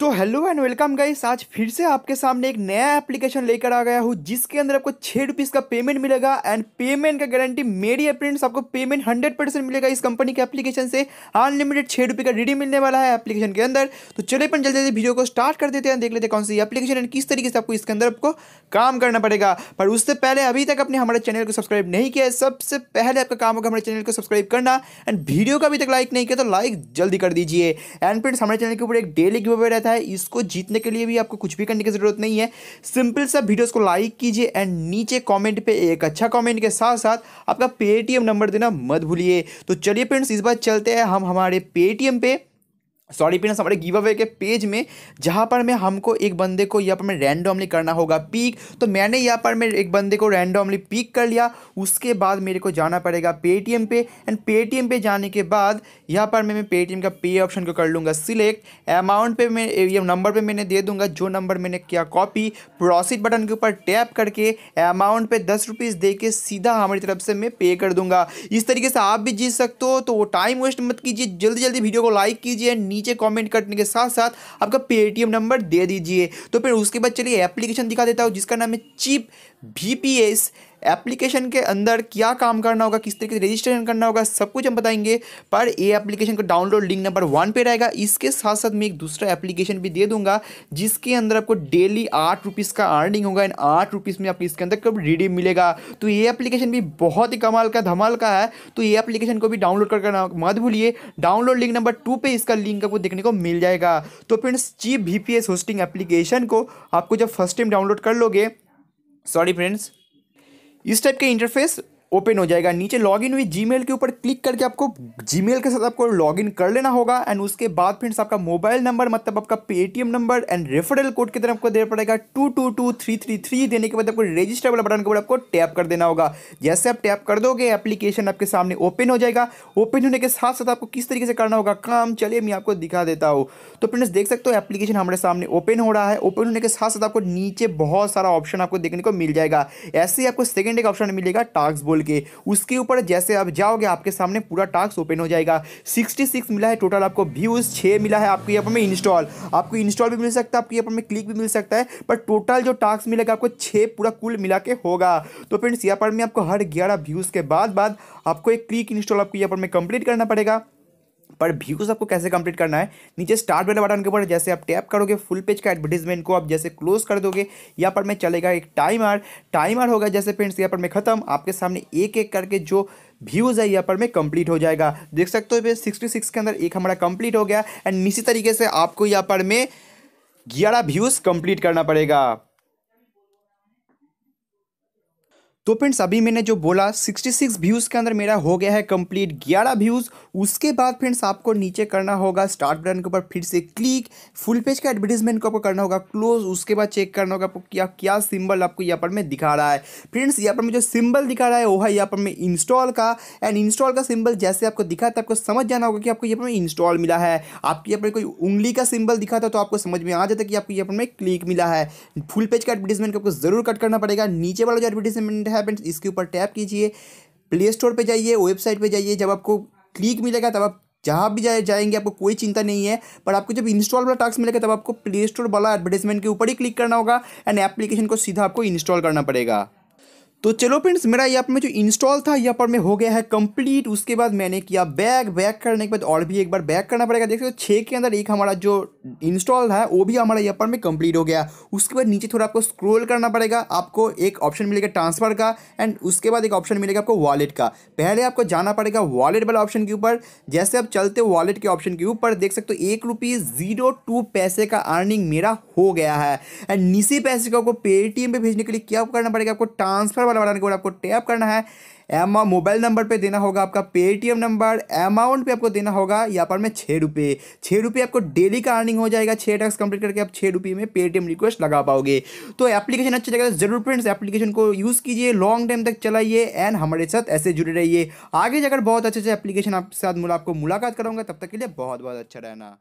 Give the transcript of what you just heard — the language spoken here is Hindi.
तो हेलो एंड वेलकम गाइस आज फिर से आपके सामने एक नया एप्लीकेशन लेकर आ गया हूँ जिसके अंदर आपको छः रुपीज़ का पेमेंट मिलेगा एंड पेमेंट का गारंटी मेरी अप्रिंट्स आपको पेमेंट हंड्रेड परसेंट मिलेगा इस कंपनी के एप्लीकेशन से अनलिमिटेड छः रुपये का रिडी मिलने वाला है एप्लीकेशन के अंदर तो चले अपन जल्दी जल्दी वीडियो को स्टार्ट कर देते हैं देख लेते हैं कौन सी एप्लीकेशन एंड किस तरीके से आपको इसके अंदर आपको काम करना पड़ेगा पर उससे पहले अभी तक आपने हमारे चैनल को सब्सक्राइब नहीं किया है सबसे पहले आपका काम होगा हमारे चैनल को सब्सक्राइब करना एंड वीडियो का अभी तक लाइक नहीं किया तो लाइक जल्दी कर दीजिए एंड फ्रेंड्स हमारे चैनल के ऊपर एक डेली गिव रहता है था इसको जीतने के लिए भी आपको कुछ भी करने की ज़रूरत नहीं है सिंपल सा वीडियोस को लाइक कीजिए एंड नीचे कॉमेंट पे एक अच्छा कॉमेंट के साथ साथ आपका पेटीएम नंबर देना मत भूलिए तो चलिए फ्रेंड्स इस बार चलते हैं हम हमारे पेटीएम पे सॉरी पिनस हमारे गिव अवे के पेज में जहाँ पर मैं हमको एक बंदे को यहाँ पर मैं रैंडमली करना होगा पिक तो मैंने यहाँ पर मैं एक बंदे को रैंडमली पिक कर लिया उसके बाद मेरे को जाना पड़ेगा पेटीएम पे एंड पेटीएम पे जाने के बाद यहाँ पर मैं पेटीएम का पे ऑप्शन को कर लूँगा सिलेक्ट अमाउंट पर मैं ये नंबर पर मैंने दे दूँगा जो नंबर मैंने किया कॉपी प्रोसिड बटन के ऊपर टैप करके अमाउंट पर दस रुपीज़ दे के सीधा हमारी तरफ से मैं पे कर दूँगा इस तरीके से आप भी जीत सकते हो तो टाइम वेस्ट मत कीजिए जल्दी जल्दी वीडियो को लाइक कीजिए नीचे कॉमेंट करने के साथ साथ आपका पेटीएम नंबर दे दीजिए तो फिर उसके बाद चलिए एप्लीकेशन दिखा देता हूँ जिसका नाम है चिप वी एप्लीकेशन के अंदर क्या काम करना होगा किस तरीके से रजिस्ट्रेशन करना होगा सब कुछ हम बताएंगे पर ये एप्लीकेशन का डाउनलोड लिंक नंबर वन पे रहेगा इसके साथ साथ मैं एक दूसरा एप्लीकेशन भी दे दूंगा जिसके अंदर आपको डेली आठ रुपीज़ का अर्निंग होगा एंड आठ रुपीज़ में आपको इसके अंदर कब रिडीम मिलेगा तो ये एप्लीकेशन भी बहुत ही कमाल का धमाल का है तो ये एप्लीकेशन को भी डाउनलोड करना मत भूलिए डाउनलोड लिंक नंबर टू पर इसका लिंक आपको देखने को मिल जाएगा तो फ्रेंड्स चीप वी होस्टिंग एप्लीकेशन को आपको जब फर्स्ट टाइम डाउनलोड कर लोगे सॉरी फ्रेंड्स इस टाइप के इंटरफेस ओपन हो जाएगा नीचे लॉग इन हुई जी के ऊपर क्लिक करके आपको जी के साथ आपको लॉग इन कर लेना होगा एंड उसके बाद फ्रेंड्स आपका मोबाइल नंबर मतलब आपका Paytm number and referral code की तरफ आपको देना पड़ेगा two two two three three three देने के बाद आपको रजिस्टर वाला बटन के ऊपर आपको टैप कर देना होगा जैसे आप टैप कर दोगे एप्लीकेशन आपके सामने ओपन हो जाएगा ओपन होने के साथ साथ आपको किस तरीके से करना होगा काम चलिए मैं आपको दिखा देता हूँ तो फ्रेंड्स देख सकते हो एप्लीकेशन हमारे सामने ओपन हो रहा है ओपन होने के साथ साथ आपको नीचे बहुत सारा ऑप्शन आपको देखने को मिल जाएगा ऐसे ही आपको सेकेंड एक ऑप्शन मिलेगा टास्क बोल बोल के उसके ऊपर जैसे आप जाओगे आपके सामने पूरा टास्क ओपन हो जाएगा सिक्सटी मिला है टोटल आपको व्यूज़ छः मिला है आपको यहाँ पर इंस्टॉल आपको इंस्टॉल भी मिल सकता है आपको यहाँ में क्लिक भी मिल सकता है पर टोटल जो टास्क मिलेगा आपको छः पूरा कुल मिला के होगा तो फ्रेंड्स यहाँ पर मैं आपको हर ग्यारह व्यूज़ के बाद बाद आपको एक क्लिक इंस्टॉल आपको यहाँ पर में कंप्लीट करना पड़ेगा पर व्यूज़ आपको कैसे कंप्लीट करना है नीचे स्टार्ट वाले बटन के ऊपर जैसे आप टैप करोगे फुल पेज का एडवर्टीजमेंट को आप जैसे क्लोज कर दोगे यहाँ पर मैं चलेगा एक टाइमर टाइमर होगा जैसे फ्रेंड्स यहाँ पर मैं खत्म आपके सामने एक एक करके जो व्यूज़ है यहाँ पर मैं कंप्लीट हो जाएगा देख सकते हो सिक्सटी सिक्स के अंदर एक हमारा कंप्लीट हो गया एंड इसी तरीके से आपको यहाँ पर मैं ग्यारह व्यूज़ कंप्लीट करना पड़ेगा तो फ्रेंड्स अभी मैंने जो बोला 66 व्यूज़ के अंदर मेरा हो गया है कंप्लीट 11 व्यूज़ उसके बाद फ्रेंड्स आपको नीचे करना होगा स्टार्ट बटन के ऊपर फिर से क्लिक फुल पेज का एडवर्टीजमेंट को आपको करना होगा क्लोज उसके बाद चेक करना होगा आपको क्या क्या सिंबल आपको यहाँ पर मैं दिखा रहा है फ्रेंड्स यहाँ पर मैं जो सिंबल दिखा रहा है वो है यहाँ पर मैं इंस्टॉल का एंड इंस्टॉल का सिंबल जैसे आपको दिखा था तो आपको समझ जाना होगा कि आपको यहाँ पर इंस्टॉल मिला है आपको यहाँ पर कोई उंगली का सिंबल दिखा था तो आपको समझ में आ जाता कि आपको यहाँ पर मैं क्लिक मिला है फुल पेज का एडवर्टीजमेंट को आपको जरूर कट करना पड़ेगा नीचे वाला जो एडवर्टीजमेंट है है फ्रेंड्स इसके ऊपर टैप कीजिए प्ले स्टोर पर जाइए वेबसाइट पर जाइए जब आपको क्लिक मिलेगा तब आप जहाँ भी जाए जाएंगे आपको कोई चिंता नहीं है पर आपको जब इंस्टॉल वाला टास्क मिलेगा तब आपको प्ले स्टोर वाला एडवर्टाइजमेंट के ऊपर ही क्लिक करना होगा एंड एप्लीकेशन को सीधा आपको इंस्टॉल करना पड़ेगा तो चलो फ्रेंड्स मेरा यहाँ पर में जो इंस्टॉल था यहाँ पर में हो गया है कंप्लीट उसके बाद मैंने किया बैक बैक करने के बाद और भी एक बार बैक करना पड़ेगा देख सकते हो छः के अंदर एक हमारा जो इंस्टॉल था वो भी हमारा यहाँ पर में कंप्लीट हो गया उसके बाद नीचे थोड़ा आपको स्क्रोल करना पड़ेगा आपको एक ऑप्शन मिलेगा ट्रांसफ़र का एंड उसके बाद एक ऑप्शन मिलेगा आपको वॉलेट का पहले आपको जाना पड़ेगा वॉलेट वाला ऑप्शन के ऊपर जैसे आप चलते हो वॉलेट के ऑप्शन के ऊपर देख सकते हो एक रुपीज़ जीरो टू पैसे का अर्निंग मेरा हो गया है एंड निसी पैसे को आपको पेटीएम पर भेजने के लिए क्या करना पड़ेगा आपको ट्रांसफ़र वाला बटन को आपको टैप करना है एमा मोबाइल नंबर पे देना होगा आपका पेटीएम नंबर अमाउंट पे आपको देना होगा यहाँ पर मैं छः रुपये छः रुपये आपको डेली का अर्निंग हो जाएगा छः टैक्स कंप्लीट करके आप छः रुपये में पेटीएम रिक्वेस्ट लगा पाओगे तो एप्लीकेशन अच्छी जगह जरूर फ्रेंड्स एप्लीकेशन को यूज़ कीजिए लॉन्ग टाइम तक चलाइए एंड हमारे साथ ऐसे जुड़े रहिए आगे जाकर बहुत अच्छे अच्छे एप्लीकेशन आपके साथ मुला आपको मुलाकात करूँगा तब तक के लिए बहुत बहुत अच्छा रहना